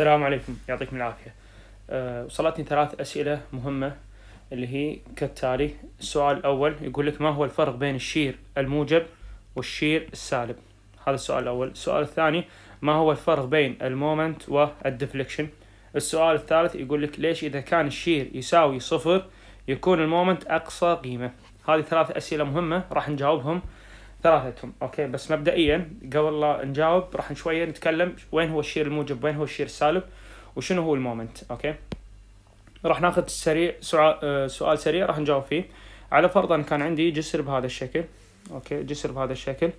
السلام عليكم يعطيكم العافية أه وصلتني ثلاث أسئلة مهمة اللي هي كالتالي السؤال الأول يقول لك ما هو الفرق بين الشير الموجب والشير السالب هذا السؤال الأول السؤال الثاني ما هو الفرق بين المومنت والدفليكشن السؤال الثالث يقول لك ليش إذا كان الشير يساوي صفر يكون المومنت أقصى قيمة هذه ثلاث أسئلة مهمة راح نجاوبهم ثلاثتهم اوكي بس مبدئيا قبل لا نجاوب راح شويه نتكلم وين هو الشير الموجب وين هو الشير السالب وشنو هو المومنت اوكي راح ناخذ سريع آه، سؤال سريع راح نجاوب فيه على فرض ان كان عندي جسر بهذا الشكل اوكي جسر بهذا الشكل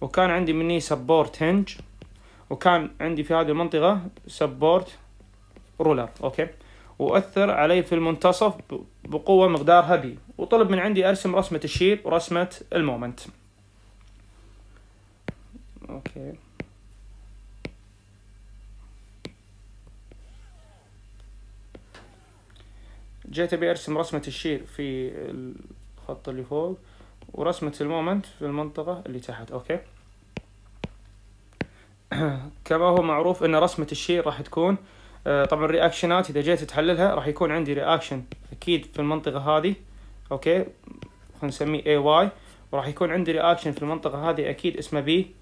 وكان عندي مني سبورت هنج وكان عندي في هذه المنطقة سبورت رولر اوكي واثر علي في المنتصف بقوة مقدارها بي وطلب من عندي ارسم رسمة الشير ورسمة المومنت اوكي جيت ابي ارسم رسمة الشير في الخط اللي فوق ورسمة المومنت في المنطقة اللي تحت اوكي كما هو معروف ان رسمة الشير راح تكون آه، طبعا الرياكشنات اذا جيت تحللها راح يكون عندي رياكشن اكيد في المنطقة هذه اوكي خلينا نسميه اي واي وراح يكون عندي رياكشن في المنطقة هذه اكيد اسمه بي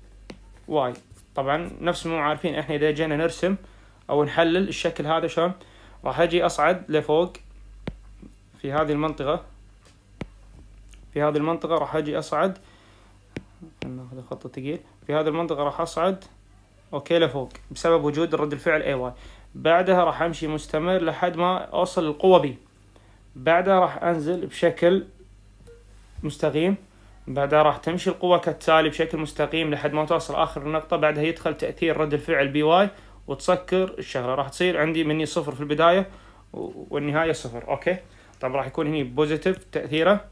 واي طبعا نفس ما عارفين احنا اذا جينا نرسم او نحلل الشكل هذا شلون راح اجي اصعد لفوق في هذه المنطقة في هذه المنطقة راح اجي اصعد ناخذ خط ثقيل في هذه المنطقة راح اصعد اوكي لفوق بسبب وجود رد الفعل اي واي بعدها راح امشي مستمر لحد ما اوصل القوة بي بعدها راح انزل بشكل مستقيم بعدها راح تمشي القوة كالتالي بشكل مستقيم لحد ما توصل آخر نقطة بعدها يدخل تأثير رد الفعل بي واي وتسكر الشغلة راح تصير عندي مني صفر في البداية والنهاية صفر أوكي طبعا راح يكون هني بوزيتيف تأثيره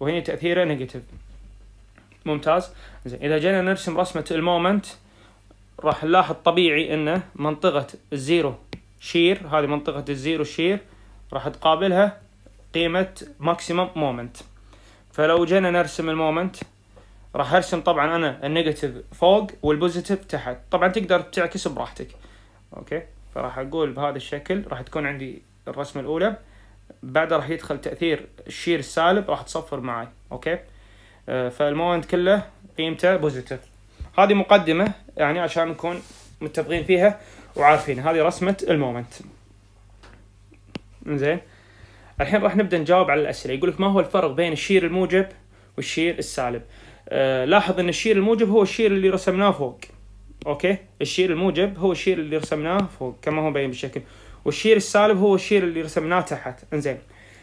وهني تأثيره نيجاتيف ممتاز زين إذا جينا نرسم رسمة المومنت راح نلاحظ طبيعي أن منطقة الزيرو شير هذه منطقة الزيرو شير راح تقابلها قيمة ماكسيمم مومنت فلو جينا نرسم المومنت راح ارسم طبعا انا النيجاتيف فوق والبوزيتيف تحت طبعا تقدر تعكس براحتك اوكي فراح اقول بهذا الشكل راح تكون عندي الرسمه الاولى بعدها راح يدخل تاثير الشير السالب راح تصفر معي اوكي آه، فالمومنت كله قيمته بوزيتيف هذه مقدمه يعني عشان نكون متفقين فيها وعارفين هذه رسمه المومنت زين الحين راح نبدا نجاوب على الاسئله يقول لك ما هو الفرق بين الشير الموجب والشير السالب آه لاحظ ان الشير الموجب هو الشير اللي رسمناه فوق اوكي الشير الموجب هو الشير اللي رسمناه فوق كما هو مبين بالشكل والشير السالب هو الشير اللي رسمناه تحت انزين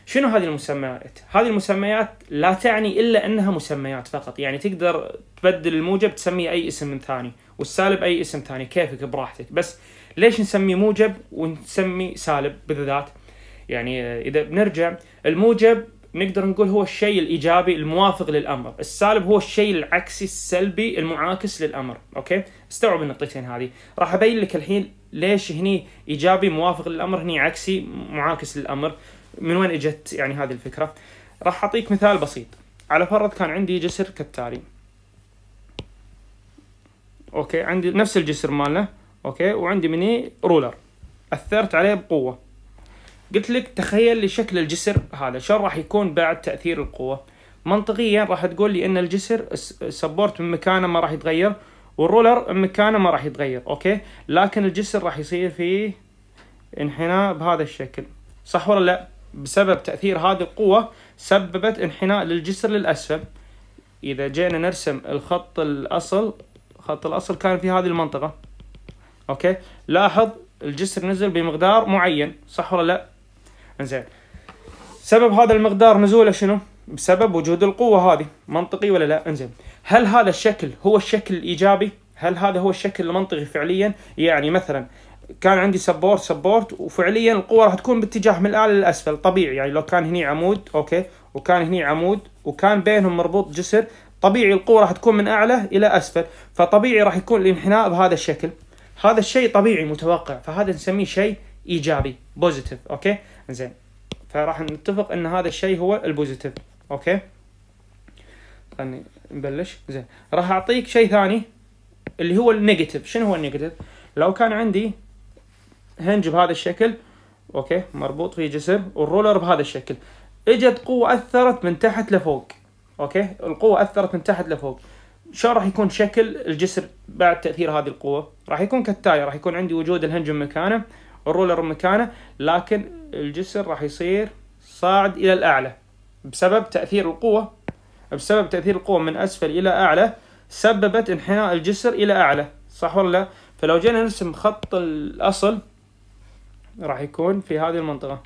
شنو هذه المسميات؟ هذه المسميات لا تعني الا انها مسميات فقط، يعني تقدر تبدل الموجب تسميه اي اسم من ثاني، والسالب اي اسم ثاني، كيفك براحتك، بس ليش نسميه موجب ونسمي سالب بالذات؟ يعني اذا بنرجع الموجب نقدر نقول هو الشيء الايجابي الموافق للامر، السالب هو الشيء العكسي السلبي المعاكس للامر، اوكي؟ استوعب النقطتين هذه، راح ابين لك الحين ليش هني ايجابي موافق للامر، هني عكسي معاكس للامر، من وين اجت يعني هذه الفكره؟ راح اعطيك مثال بسيط، على فرض كان عندي جسر كالتالي. اوكي، عندي نفس الجسر مالنا، اوكي، وعندي مني رولر، اثرت عليه بقوه، قلت لك تخيل لي شكل الجسر هذا شلون راح يكون بعد تاثير القوه منطقيا راح تقول لي ان الجسر السبورت من مكانه ما راح يتغير والرولر من مكانه ما راح يتغير اوكي لكن الجسر راح يصير فيه انحناء بهذا الشكل صح ولا لا بسبب تاثير هذه القوه سببت انحناء للجسر للاسفل اذا جينا نرسم الخط الاصل خط الاصل كان في هذه المنطقه اوكي لاحظ الجسر نزل بمقدار معين صح ولا لا انزين سبب هذا المقدار نزوله شنو؟ بسبب وجود القوة هذه منطقي ولا لا؟ انزين هل هذا الشكل هو الشكل الإيجابي؟ هل هذا هو الشكل المنطقي فعليا؟ يعني مثلا كان عندي سبورت سبورت وفعليا القوة راح تكون باتجاه من الأعلى للأسفل طبيعي يعني لو كان هني عمود أوكي وكان هني عمود وكان بينهم مربوط جسر طبيعي القوة راح تكون من أعلى إلى أسفل فطبيعي راح يكون الانحناء بهذا الشكل هذا الشيء طبيعي متوقع فهذا نسميه شيء ايجابي بوزيتيف اوكي زين فراح نتفق ان هذا الشيء هو البوزيتيف اوكي خلني نبلش زين راح اعطيك شيء ثاني اللي هو النيجاتيف شنو هو النيجاتيف لو كان عندي هنج بهذا الشكل اوكي مربوط في جسر والرولر بهذا الشكل اجت قوه اثرت من تحت لفوق اوكي القوه اثرت من تحت لفوق شلون راح يكون شكل الجسر بعد تاثير هذه القوه راح يكون كالتالي راح يكون عندي وجود الهنج مكانه الرولر مكانه لكن الجسر راح يصير صاعد الى الاعلى بسبب تاثير القوه بسبب تاثير القوه من اسفل الى اعلى سببت انحناء الجسر الى اعلى صح ولا لا فلو جينا نرسم خط الاصل راح يكون في هذه المنطقه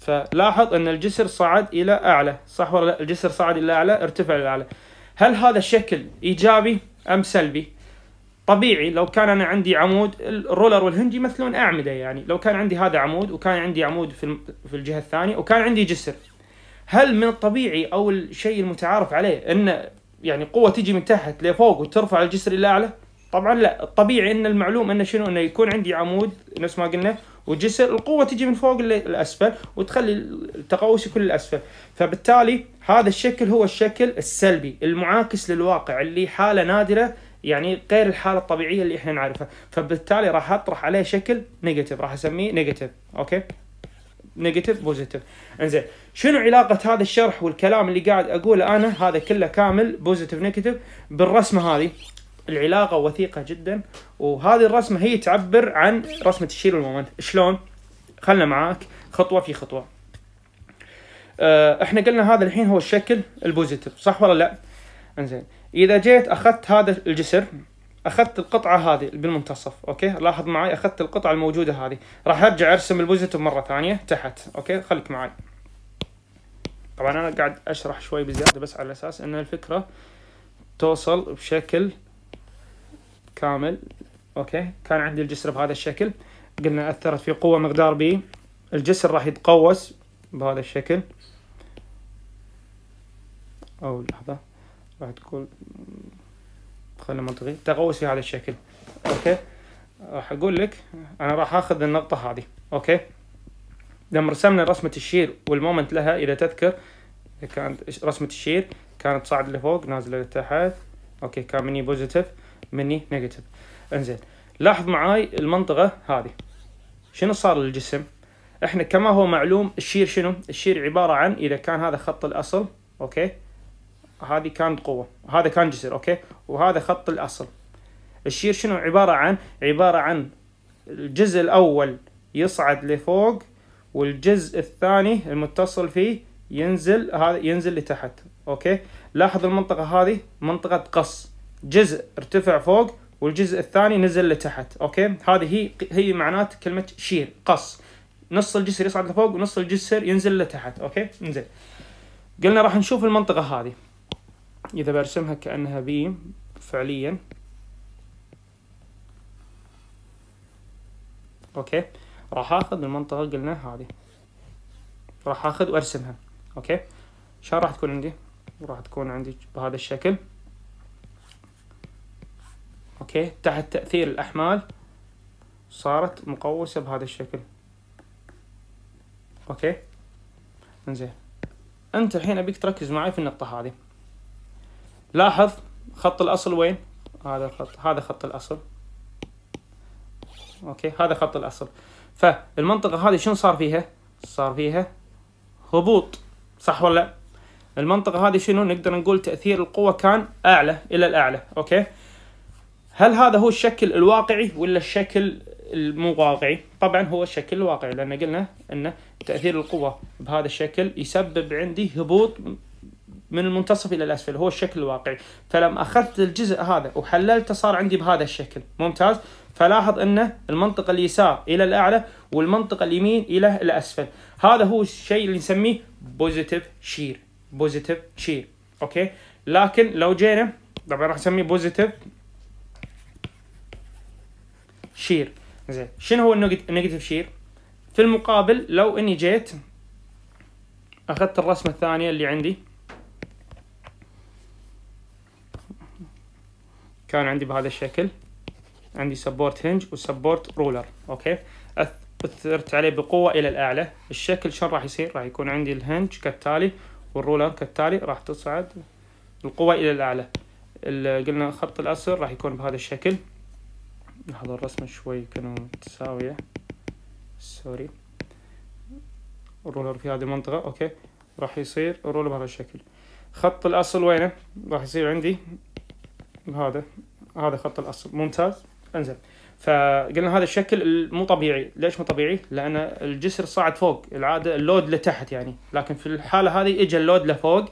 فلاحظ ان الجسر صعد الى اعلى صح ولا لا الجسر صعد الى اعلى ارتفع الى اعلى هل هذا الشكل ايجابي ام سلبي طبيعي لو كان انا عندي عمود الرولر والهنج يمثلون اعمده يعني لو كان عندي هذا عمود وكان عندي عمود في في الجهه الثانيه وكان عندي جسر هل من الطبيعي او الشيء المتعارف عليه ان يعني قوه تجي من تحت لفوق وترفع الجسر الى اعلى؟ طبعا لا الطبيعي ان المعلوم ان شنو انه يكون عندي عمود نفس ما قلنا وجسر القوه تجي من فوق الاسفل وتخلي التقوس يكون الاسفل فبالتالي هذا الشكل هو الشكل السلبي المعاكس للواقع اللي حاله نادره يعني غير الحاله الطبيعيه اللي احنا نعرفها فبالتالي راح اطرح عليه شكل نيجاتيف راح اسميه نيجاتيف اوكي نيجاتيف بوزيتيف انزين شنو علاقه هذا الشرح والكلام اللي قاعد اقوله انا هذا كله كامل بوزيتيف نيجاتيف بالرسمه هذه العلاقه وثيقه جدا وهذه الرسمه هي تعبر عن رسمه الشيل والمومنت شلون خلنا معاك خطوه في خطوه آه، احنا قلنا هذا الحين هو الشكل البوزيتيف صح ولا لا انزين اذا جيت اخذت هذا الجسر اخذت القطعه هذه بالمنتصف اوكي لاحظ معي اخذت القطعه الموجوده هذه راح ارجع ارسم البوزيتيف مره ثانيه تحت اوكي خليك معي طبعا انا قاعد اشرح شوي بزياده بس على اساس ان الفكره توصل بشكل كامل اوكي كان عندي الجسر بهذا الشكل قلنا اثرت في قوه مقدار بي الجسر راح يتقوس بهذا الشكل او لحظه راح تقول خلي منطقي تغوصي على الشكل اوكي راح اقول لك انا راح اخذ النقطة هذه اوكي لما رسمنا رسمة الشير والمومنت لها اذا تذكر كانت رسمة الشير كانت صاعدة لفوق نازلة لتحت اوكي كان مني بوزيتيف مني نيجاتيف انزين لاحظ معاي المنطقة هذه شنو صار للجسم احنا كما هو معلوم الشير شنو الشير عبارة عن اذا كان هذا خط الاصل اوكي هذه كانت قوة هذا كان جسر أوكي وهذا خط الأصل الشير شنو عبارة عن عبارة عن الجزء الأول يصعد لفوق والجزء الثاني المتصل فيه ينزل هذا ينزل لتحت أوكي لاحظ المنطقة هذه منطقة قص جزء ارتفع فوق والجزء الثاني نزل لتحت أوكي هذه هي هي معنات كلمة شير قص نص الجسر يصعد لفوق ونص الجسر ينزل لتحت أوكي انزين قلنا راح نشوف المنطقة هذه إذا برسمها كأنها بيم فعليا أوكي راح آخذ المنطقة قلنا هذه راح آخذ وأرسمها أوكي شلون راح تكون عندي؟ راح تكون عندي بهذا الشكل أوكي تحت تأثير الأحمال صارت مقوسة بهذا الشكل أوكي انزين أنت الحين أبيك تركز معي في النقطة هذه لاحظ خط الأصل وين هذا الخط هذا خط الأصل أوكي هذا خط الأصل فالمنطقة هذه شنو صار فيها صار فيها هبوط صح ولا لا المنطقة هذه شنو نقدر نقول تأثير القوة كان أعلى إلى الأعلى أوكي هل هذا هو الشكل الواقعي ولا الشكل المو واقعي طبعا هو الشكل الواقعي لأن قلنا أن تأثير القوة بهذا الشكل يسبب عندي هبوط من المنتصف الى الاسفل هو الشكل الواقعي فلما اخذت الجزء هذا وحللته صار عندي بهذا الشكل ممتاز فلاحظ ان المنطقه اليسار الى الاعلى والمنطقه اليمين الى الاسفل هذا هو الشيء اللي نسميه بوزيتيف شير بوزيتيف شير اوكي لكن لو جينا طبعا راح نسميه بوزيتيف شير زين شنو هو النيجاتيف شير في المقابل لو اني جيت اخذت الرسمه الثانيه اللي عندي كان عندي بهذا الشكل عندي سبورت هنج وسبورت رولر اوكي اثرت عليه بقوه الى الاعلى الشكل شلون راح يصير راح يكون عندي الهنج كالتالي والرولر كالتالي راح تصعد القوه الى الاعلى قلنا خط الاسر راح يكون بهذا الشكل لحظة الرسمة شوي كانوا متساوية سوري الرولر في هذه المنطقة اوكي راح يصير الرولر بهذا الشكل خط الاصل وينه راح يصير عندي هذا هذا خط الاصل ممتاز انزين فقلنا هذا الشكل مو طبيعي ليش مو طبيعي لان الجسر صعد فوق العاده اللود لتحت يعني لكن في الحاله هذه اجى اللود لفوق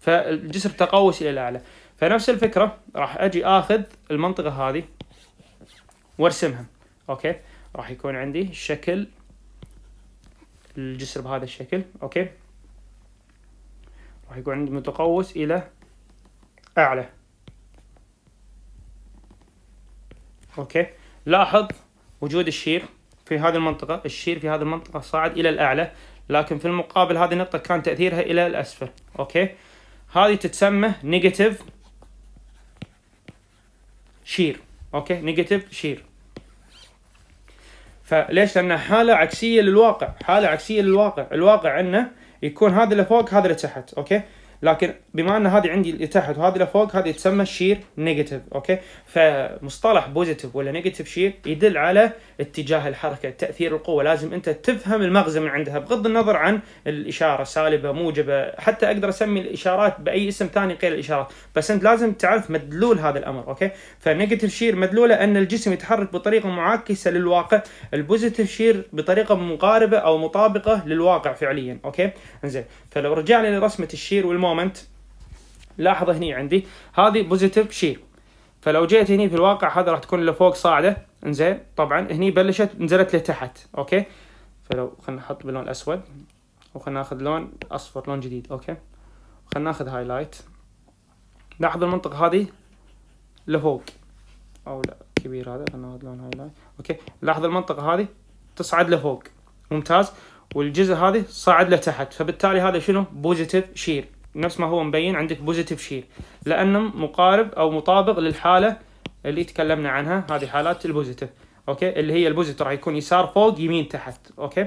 فالجسر تقوس الى الاعلى فنفس الفكره راح اجي اخذ المنطقه هذه وارسمها اوكي راح يكون عندي شكل الجسر بهذا الشكل اوكي راح يكون عندي متقوس الى اعلى اوكي لاحظ وجود الشير في هذه المنطقة الشير في هذه المنطقة صاعد إلى الأعلى لكن في المقابل هذه النقطة كان تأثيرها إلى الأسفل أوكي هذه تتسمى نيجاتيف شير أوكي نيجاتيف شير فليش؟ لأنها حالة عكسية للواقع حالة عكسية للواقع الواقع عندنا يكون هذا اللي فوق هذا اللي تحت أوكي لكن بما ان هذه عندي لتحت وهذه لفوق هذه تسمى شير نيجاتيف اوكي فمصطلح بوزيتيف ولا نيجاتيف شير يدل على اتجاه الحركه تاثير القوه لازم انت تفهم المغزى من عندها بغض النظر عن الاشاره سالبه موجبه حتى اقدر اسمي الاشارات باي اسم ثاني غير الاشارات بس انت لازم تعرف مدلول هذا الامر اوكي فنيجاتيف شير مدلوله ان الجسم يتحرك بطريقه معاكسه للواقع البوزيتيف شير بطريقه مقاربه او مطابقه للواقع فعليا اوكي انزين فلو رجعنا لرسمه الشير والمو مومنت لاحظ هني عندي هذه بوزيتيف شيء فلو جيت هني في الواقع هذا راح تكون لفوق صاعده انزين طبعا هني بلشت نزلت لتحت اوكي فلو خلينا نحط باللون الاسود وخلينا ناخذ لون اصفر لون جديد اوكي خلينا ناخذ هايلايت لاحظ المنطقه هذه لفوق او لا كبير هذا خلينا ناخذ لون هايلايت اوكي لاحظ المنطقه هذه تصعد لفوق ممتاز والجزء هذه صاعد لتحت فبالتالي هذا شنو بوزيتيف شير نفس ما هو مبين عندك بوزيتيف شيل لانه مقارب او مطابق للحاله اللي تكلمنا عنها هذه حالات البوزيتيف اوكي اللي هي البوزيتيف راح يكون يسار فوق يمين تحت اوكي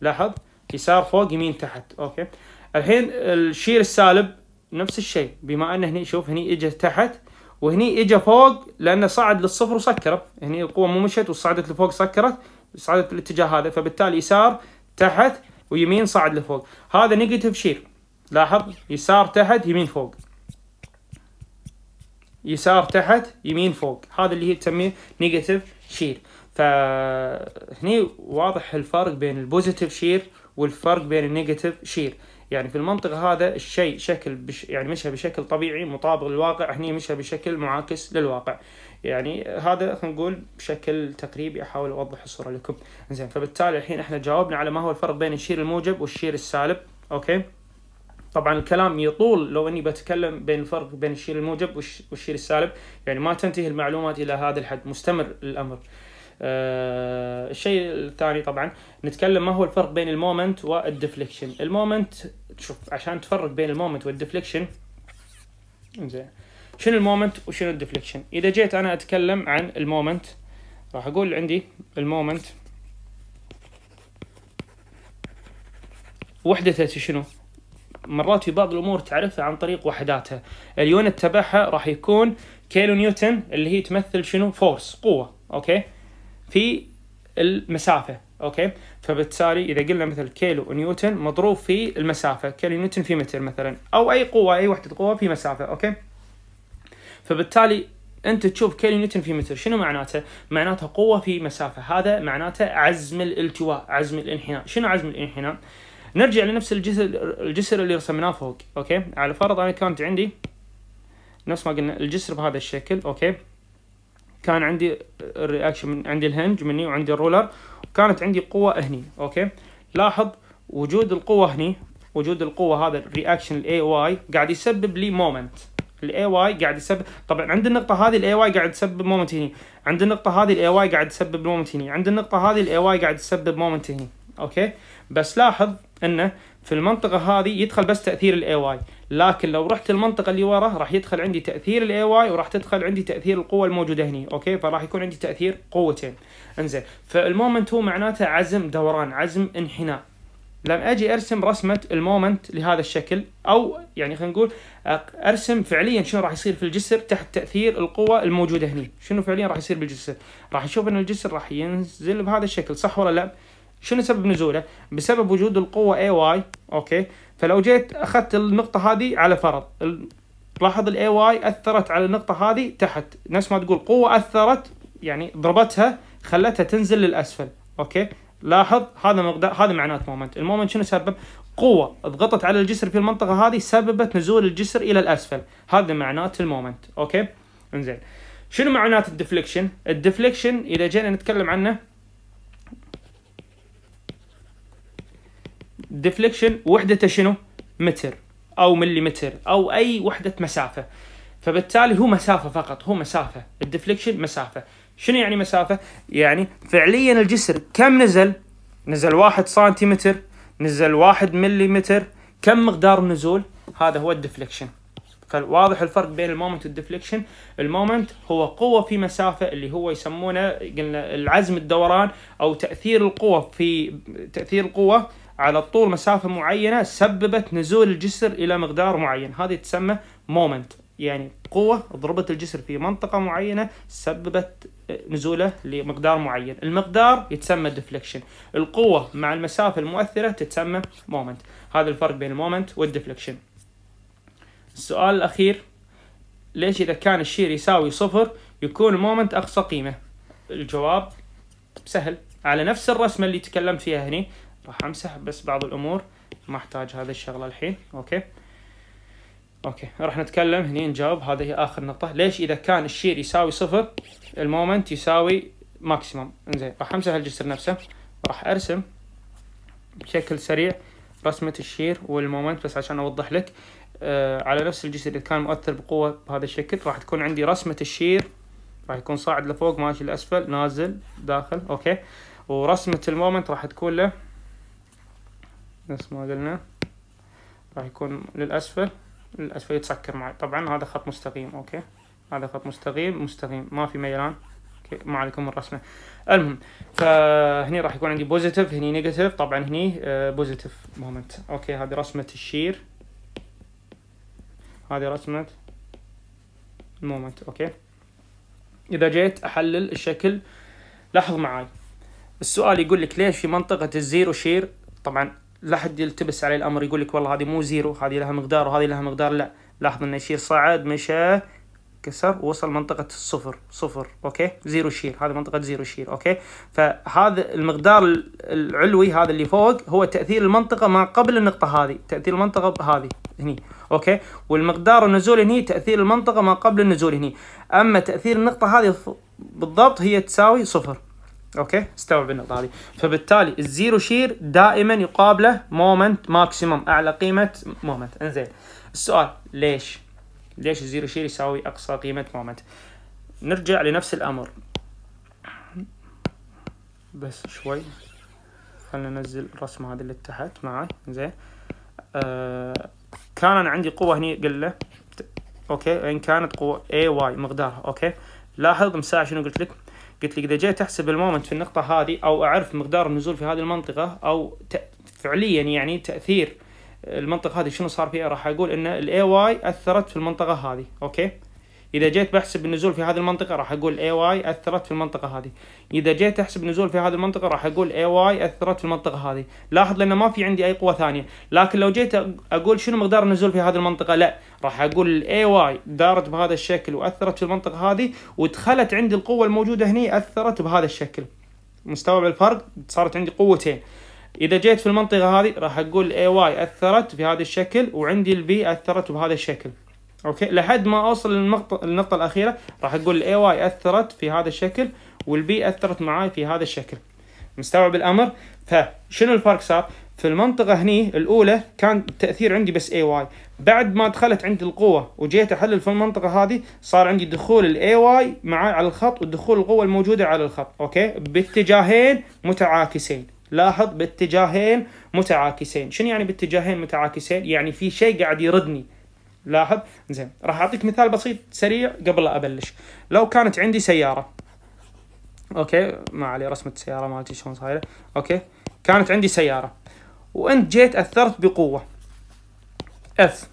لاحظ يسار فوق يمين تحت اوكي الحين الشير السالب نفس الشيء بما ان هني شوف هني اجى تحت وهني اجى فوق لانه صعد للصفر وسكره هني القوه مو مشت وصعدت لفوق سكرت صعدت بالاتجاه هذا فبالتالي يسار تحت ويمين صعد لفوق هذا نيجاتيف شير لاحظ يسار تحت يمين فوق يسار تحت يمين فوق هذا اللي هي تسميه نيجاتيف شير فهني واضح الفرق بين البوزيتيف شير والفرق بين النيجاتيف شير يعني في المنطقة هذا الشيء شكل بش يعني مشى بشكل طبيعي مطابق للواقع هني مشى بشكل معاكس للواقع يعني هذا خلينا نقول بشكل تقريبي احاول اوضح الصورة لكم زين فبالتالي الحين احنا جاوبنا على ما هو الفرق بين الشير الموجب والشير السالب اوكي طبعا الكلام يطول لو اني بتكلم بين الفرق بين الشيل الموجب والشيل السالب يعني ما تنتهي المعلومات الى هذا الحد مستمر الامر أه الشيء الثاني طبعا نتكلم ما هو الفرق بين المومنت والديفليكشن المومنت شوف عشان تفرق بين المومنت والديفليكشن زين شنو المومنت وشنو الديفليكشن اذا جيت انا اتكلم عن المومنت راح اقول عندي المومنت وحدته شنو مرات في بعض الامور تعرفها عن طريق وحداتها اليونت تبعها راح يكون كيلو نيوتن اللي هي تمثل شنو فورس قوه اوكي في المسافه اوكي فبالتالي اذا قلنا مثل كيلو نيوتن مضروب في المسافه كيلو نيوتن في متر مثلا او اي قوه اي وحده قوه في مسافه اوكي فبالتالي انت تشوف كيلو نيوتن في متر شنو معناته؟ معناته قوه في مسافه هذا معناته عزم الالتواء عزم الانحناء شنو عزم الانحناء؟ نرجع لنفس الجسر الجسر اللي رسمناه فوق اوكي على فرض انا كانت عندي نفس ما قلنا الجسر بهذا الشكل اوكي كان عندي الرياكشن من عندي الهنج مني وعندي الرولر وكانت عندي قوه هني اوكي لاحظ وجود القوه هني وجود القوه هذا الرياكشن الاي واي قاعد يسبب لي مومنت الاي واي قاعد يسبب طبعا عند النقطه هذه الاي واي قاعد تسبب مومنت هني عند النقطه هذه الاي واي قاعد تسبب مومنت هني عند النقطه هذه الاي واي قاعد تسبب مومنت هني اوكي بس لاحظ انه في المنطقه هذه يدخل بس تاثير الاي واي لكن لو رحت المنطقه اللي وراه راح يدخل عندي تاثير الاي واي وراح تدخل عندي تاثير القوه الموجوده هني اوكي فراح يكون عندي تاثير قوتين انزين فالمومنت هو معناته عزم دوران عزم انحناء لما اجي ارسم رسمه المومنت لهذا الشكل او يعني خلينا نقول ارسم فعليا شنو راح يصير في الجسر تحت تاثير القوه الموجوده هني شنو فعليا راح يصير بالجسر راح نشوف ان الجسر راح ينزل بهذا الشكل صح ولا لا شنو سبب نزوله؟ بسبب وجود القوة اي واي اوكي فلو جيت اخذت النقطة هذه على فرض لاحظ الاي واي اثرت على النقطة هذه تحت نفس ما تقول قوة اثرت يعني ضربتها خلتها تنزل للاسفل اوكي لاحظ هذا مقدار هذا معناته مومنت المومنت شنو سبب قوة ضغطت على الجسر في المنطقة هذه سببت نزول الجسر الى الاسفل هذا معناته المومنت اوكي انزين شنو معناته الديفليكشن الديفليكشن اذا جينا نتكلم عنه ديفليكشن وحدته شنو؟ متر او مليمتر او اي وحده مسافه فبالتالي هو مسافه فقط هو مسافه الديفليكشن مسافه شنو يعني مسافه؟ يعني فعليا الجسر كم نزل؟ نزل واحد سنتيمتر نزل واحد مليمتر كم مقدار النزول؟ هذا هو الديفليكشن فواضح الفرق بين المومنت والديفليكشن المومنت هو قوه في مسافه اللي هو يسمونه قلنا العزم الدوران او تاثير القوه في تاثير القوه على طول مسافة معينة سببت نزول الجسر إلى مقدار معين هذه تسمى مومنت يعني قوة ضربت الجسر في منطقة معينة سببت نزوله لمقدار معين المقدار يتسمى ديفليكشن القوة مع المسافة المؤثرة تتسمى مومنت هذا الفرق بين المومنت والديفليكشن السؤال الأخير ليش إذا كان الشير يساوي صفر يكون المومنت أقصى قيمة الجواب سهل على نفس الرسمة اللي تكلمت فيها هني راح امسح بس بعض الامور ما احتاج هذه الشغله الحين اوكي اوكي راح نتكلم هني نجاوب هذه هي اخر نقطه ليش اذا كان الشير يساوي صفر المومنت يساوي ماكسيمم انزين راح امسح الجسر نفسه راح ارسم بشكل سريع رسمة الشير والمومنت بس عشان اوضح لك آه على نفس الجسر اذا كان مؤثر بقوة بهذا الشكل راح تكون عندي رسمة الشير راح يكون صاعد لفوق ماشي لاسفل نازل داخل اوكي ورسمة المومنت راح تكون له نفس ما قلنا راح يكون للأسفل للأسفل يتسكر معي طبعا هذا خط مستقيم أوكي هذا خط مستقيم مستقيم ما في ميلان اوكي ما عليكم الرسمه المهم فهني راح يكون عندي بوزيتيف هني نيجاتيف طبعا هني بوزيتيف آه، مومنت اوكي هذه رسمه الشير هذه رسمه المومنت اوكي اذا جيت احلل الشكل لاحظ معاي السؤال يقول لك ليش في منطقه الزيرو شير طبعا لا حد يلتبس عليه الامر يقول لك والله هذه مو زيرو هذه لها مقدار وهذه لها مقدار لا لاحظ انه الشير صعد مشى كسر ووصل منطقة الصفر صفر اوكي زيرو شير هذه منطقة زيرو شير اوكي فهذا المقدار العلوي هذا اللي فوق هو تأثير المنطقة ما قبل النقطة هذه تأثير المنطقة هذه هني اوكي والمقدار النزول هني تأثير المنطقة ما قبل النزول هني اما تأثير النقطة هذه بالضبط هي تساوي صفر اوكي استوعب النقطه هذه فبالتالي الزيرو شير دائما يقابله مومنت ماكسيمم اعلى قيمه مومنت انزين السؤال ليش ليش الزيرو شير يساوي اقصى قيمه مومنت نرجع لنفس الامر بس شوي خلنا ننزل الرسمه هذه اللي تحت معي زين آه، كان انا عندي قوه هني قل له اوكي ان كانت قوه اي واي مقدارها اوكي لاحظ مساعة شنو قلت لك قلت لك اذا جيت احسب المومنت في النقطه هذه او اعرف مقدار النزول في هذه المنطقه او فعليا يعني تاثير المنطقه هذه شنو صار فيها راح اقول ان الاي واي اثرت في المنطقه هذه اوكي اذا جيت بحسب النزول في هذه المنطقه راح اقول اي واي اثرت في المنطقه هذه اذا جيت احسب النزول في هذه المنطقه راح اقول اي واي اثرت في المنطقه هذه لاحظ لان ما في عندي اي قوه ثانيه لكن لو جيت اقول شنو مقدار النزول في هذه المنطقه لا راح اقول الاي واي دارت بهذا الشكل واثرت في المنطقه هذه ودخلت عندي القوه الموجوده هني اثرت بهذا الشكل مستوعب الفرق صارت عندي قوتين اذا جيت في المنطقه هذه راح اقول اي واي اثرت بهذا الشكل وعندي البي اثرت بهذا الشكل اوكي لحد ما اوصل للنقطة النقطة الأخيرة راح أقول الاي واي أثرت في هذا الشكل والبي أثرت معاي في هذا الشكل مستوعب الأمر فشنو الفرق صار في المنطقة هني الأولى كان التأثير عندي بس اي واي بعد ما دخلت عندي القوة وجيت أحلل في المنطقة هذه صار عندي دخول الاي واي معاي على الخط ودخول القوة الموجودة على الخط اوكي باتجاهين متعاكسين لاحظ باتجاهين متعاكسين شنو يعني باتجاهين متعاكسين يعني في شيء قاعد يردني لاحظ زين راح اعطيك مثال بسيط سريع قبل لا ابلش لو كانت عندي سياره اوكي ما علي رسمه السياره مالتي شلون صايره اوكي كانت عندي سياره وانت جيت اثرت بقوه اف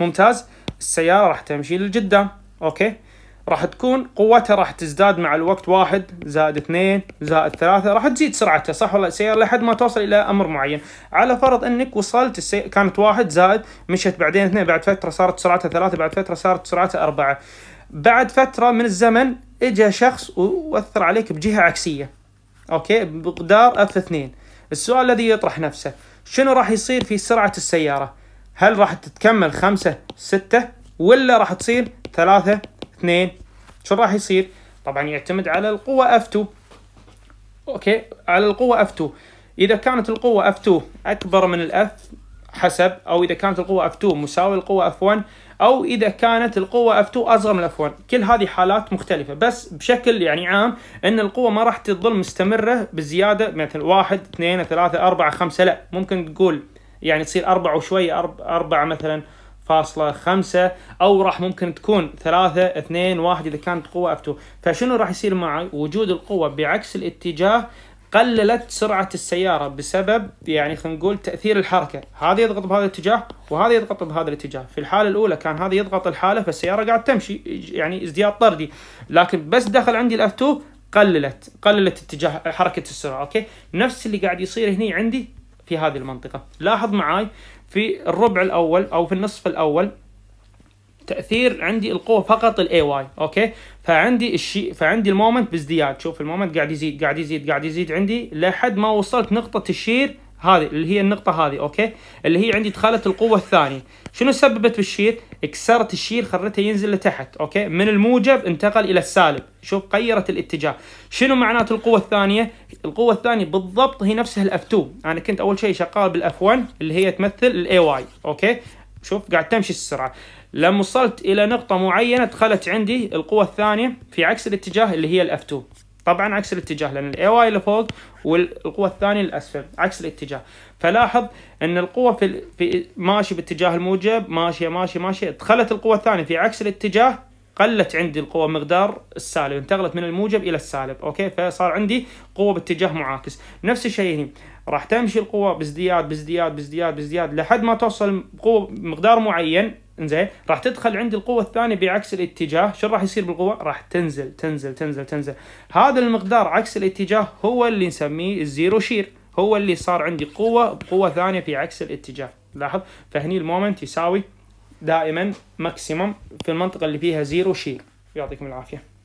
ممتاز السياره راح تمشي للقدام اوكي راح تكون قوتها راح تزداد مع الوقت واحد زائد اثنين زائد ثلاثة راح تزيد سرعتها صح ولا السيارة لحد ما توصل إلى أمر معين على فرض أنك وصلت السي... كانت واحد زائد مشت بعدين اثنين بعد فترة صارت سرعتها ثلاثة بعد فترة صارت سرعتها أربعة بعد فترة من الزمن إجا شخص وأثر عليك بجهة عكسية أوكي بمقدار اف اثنين السؤال الذي يطرح نفسه شنو راح يصير في سرعة السيارة هل راح تتكمل خمسة ستة ولا راح تصير ثلاثة اثنين شو راح يصير؟ طبعا يعتمد على القوة F2 اوكي على القوة F2 اذا كانت القوة F2 اكبر من الاف حسب او اذا كانت القوة F2 مساوية للقوة F1 او اذا كانت القوة F2 اصغر من F1 كل هذه حالات مختلفة بس بشكل يعني عام ان القوة ما راح تظل مستمرة بزيادة مثل واحد اثنين ثلاثة اربعة خمسة لا ممكن تقول يعني تصير اربعة وشوية اربعة مثلا فاصلة خمسة أو راح ممكن تكون ثلاثة اثنين واحد إذا كانت قوة اف 2 فشنو راح يصير معي وجود القوة بعكس الاتجاه قللت سرعة السيارة بسبب يعني خلينا نقول تأثير الحركة، هذا يضغط بهذا الاتجاه وهذا يضغط بهذا الاتجاه، في الحالة الأولى كان هذا يضغط الحالة فالسيارة قاعد تمشي يعني ازدياد طردي، لكن بس دخل عندي الاف 2 قللت قللت اتجاه حركة السرعة، اوكي؟ نفس اللي قاعد يصير هني عندي في هذه المنطقة لاحظ معاي في الربع الأول أو في النصف الأول تاثير عندي القوه فقط الاي واي اوكي فعندي الشيء فعندي المومنت بازدياد شوف المومنت قاعد يزيد قاعد يزيد قاعد يزيد عندي لحد ما وصلت نقطه الشير هذه اللي هي النقطة هذه اوكي اللي هي عندي دخلت القوة الثانية شنو سببت بالشير؟ كسرت الشير خرتها ينزل لتحت اوكي من الموجب انتقل الى السالب شوف غيرت الاتجاه شنو معناته القوة الثانية؟ القوة الثانية بالضبط هي نفسها الاف 2 انا كنت اول شيء شغال بالاف 1 اللي هي تمثل الاي واي اوكي شوف قاعد تمشي السرعة لما وصلت الى نقطة معينة دخلت عندي القوة الثانية في عكس الاتجاه اللي هي الاف 2 طبعا عكس الاتجاه لان الاي واي لفوق والقوه الثانيه لاسفل عكس الاتجاه فلاحظ ان القوه في, في ماشي باتجاه الموجب ماشيه ماشيه ماشيه دخلت القوه الثانيه في عكس الاتجاه قلت عندي القوة مقدار السالب انتقلت من الموجب إلى السالب أوكي فصار عندي قوة باتجاه معاكس نفس الشيء هنا راح تمشي القوة بازدياد بازدياد بازدياد بازدياد لحد ما توصل قوة مقدار معين انزين راح تدخل عندي القوه الثانيه بعكس الاتجاه شو راح يصير بالقوه راح تنزل تنزل تنزل تنزل هذا المقدار عكس الاتجاه هو اللي نسميه الزيرو شير هو اللي صار عندي قوه بقوه ثانيه في عكس الاتجاه لاحظ فهني المومنت يساوي دائما ماكسيمم في المنطقه اللي فيها زيرو شير يعطيكم العافيه